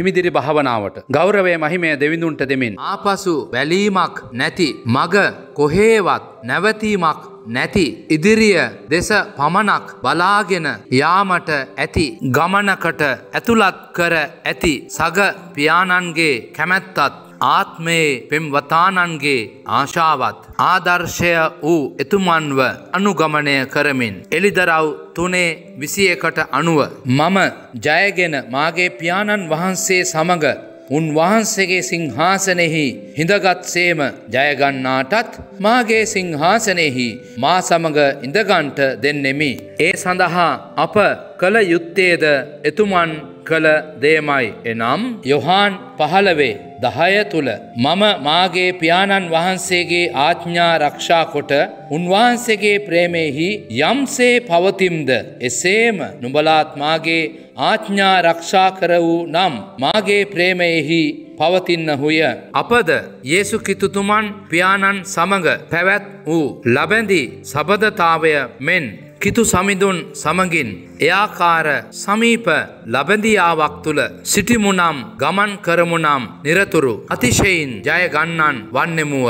හිමිදිරි භාවනාවට. ගෞරවේ මහිමය දෙවිඳුන්ට දෙමින්. ආපසු වැලීමක් නැති මග කොහේවත් නැවතීමක් නැති ඉදිරිය දෙස පමණක් බලාගෙන යාමට ඇති ගමනකට ඇතුළත් කර ඇති සග පියාණන්ගේ කැමැත්තත් ආත්මයේ පෙම්වතානන්ගේ ආශාවත් ආදර්ශය වූ එතුමන්ව අනුගමනය කරමින් එළිදරව් තුනේ විසියකට අනුව මම ජයගෙන මාගේ පියාණන් වහන්සේ සමඟ උන් වහන්සේගේ සිංහාසනෙහි හිඳගත්සේම ජයගන්නාටත් මාගේ සිංහාසනෙහි මා සමඟ ඉඳගන්ට දෙන්නෙමි. ඒ සඳහා අප කළ යුත්තේද එතුමන් කළ දේමයි. එනම් යොහාන් පහළවේ දහය තුළ මම මාගේ පියාණන් වහන්සේගේ ආච්ඥා රක්ෂා කොට උන්වහන්සේගේ ප්‍රේමෙහි යම්සේ පවතිම්ද එසේම නුඹලාත් මාගේ ආච්ඥා රක්ෂා කර වූ නම් මාගේ ප්‍රේමයෙහි පවතින්න හුය. අපද යේසු කිතුතුමන් පියාණන් සමඟ පැවැත් වූ ලබැඳි සබදතාවය මෙන් කිතු සමිඳුන් සමගින් එයාකාර සමීප ලබඳියාවක් තුළ සිටිමුනම් ගමන් කරමුනම් නිරතුරු අතිශයින් ජයගන්නන් වන්නෙමුව